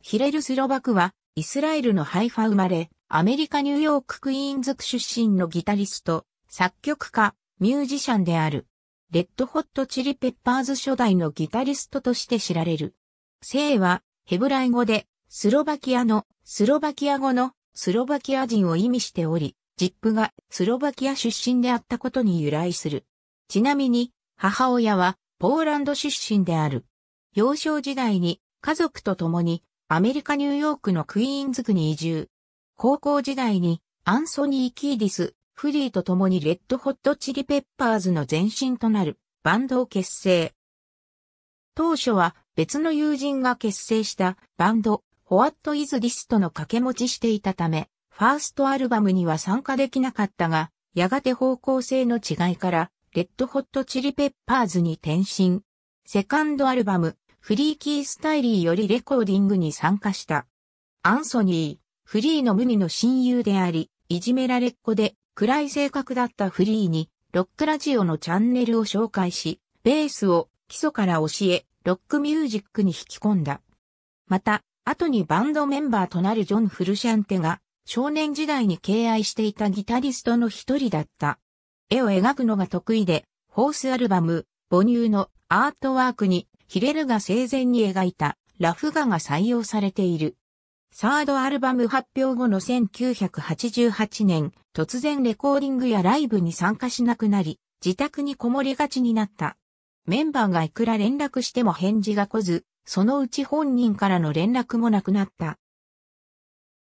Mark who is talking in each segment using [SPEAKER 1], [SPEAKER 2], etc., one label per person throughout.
[SPEAKER 1] ヒレル・スロバクは、イスラエルのハイファ生まれ、アメリカ・ニューヨーク・クイーンズ出身のギタリスト、作曲家、ミュージシャンである。レッドホットチリペッパーズ初代のギタリストとして知られる。姓は、ヘブライ語で、スロバキアの、スロバキア語の、スロバキア人を意味しており、ジップがスロバキア出身であったことに由来する。ちなみに、母親はポーランド出身である。幼少時代に家族と共にアメリカ・ニューヨークのクイーンズ区に移住。高校時代にアンソニー・キーディス、フリーと共にレッドホットチリペッパーズの前身となるバンドを結成。当初は別の友人が結成したバンド、ホワット・イズ・ディスとの掛け持ちしていたため、ファーストアルバムには参加できなかったが、やがて方向性の違いから、レッドホットチリペッパーズに転身。セカンドアルバム、フリーキー・スタイリーよりレコーディングに参加した。アンソニー、フリーの無二の親友であり、いじめられっ子で暗い性格だったフリーに、ロックラジオのチャンネルを紹介し、ベースを基礎から教え、ロックミュージックに引き込んだ。また、後にバンドメンバーとなるジョン・フルシャンテが、少年時代に敬愛していたギタリストの一人だった。絵を描くのが得意で、ホースアルバム、母乳のアートワークにヒレルが生前に描いたラフ画が採用されている。サードアルバム発表後の1988年、突然レコーディングやライブに参加しなくなり、自宅にこもりがちになった。メンバーがいくら連絡しても返事が来ず、そのうち本人からの連絡もなくなった。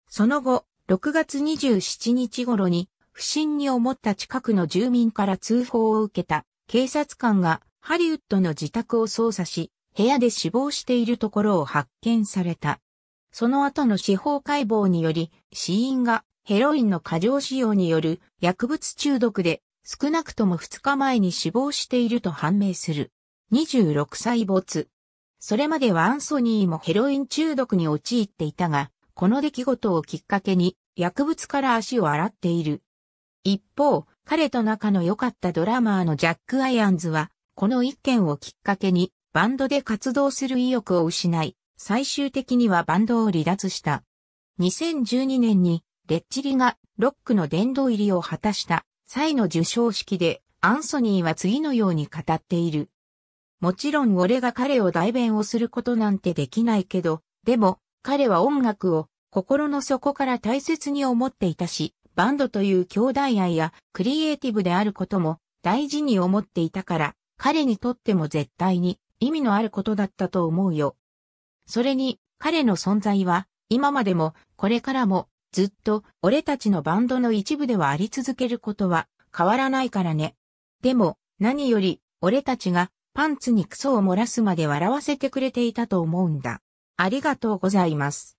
[SPEAKER 1] その後、6月27日頃に、不審に思った近くの住民から通報を受けた警察官がハリウッドの自宅を捜査し、部屋で死亡しているところを発見された。その後の司法解剖により、死因がヘロインの過剰使用による薬物中毒で少なくとも2日前に死亡していると判明する。26歳没。それまではアンソニーもヘロイン中毒に陥っていたが、この出来事をきっかけに薬物から足を洗っている。一方、彼と仲の良かったドラマーのジャック・アイアンズはこの一件をきっかけに、バンドで活動する意欲を失い、最終的にはバンドを離脱した。2012年に、レッチリがロックの殿堂入りを果たした際の受賞式で、アンソニーは次のように語っている。もちろん俺が彼を代弁をすることなんてできないけど、でも、彼は音楽を心の底から大切に思っていたし、バンドという兄弟愛やクリエイティブであることも大事に思っていたから、彼にとっても絶対に意味のあることだったと思うよ。それに、彼の存在は、今までも、これからも、ずっと、俺たちのバンドの一部ではあり続けることは、変わらないからね。でも、何より、俺たちが、パンツにクソを漏らすまで笑わせてくれていたと思うんだ。ありがとうございます。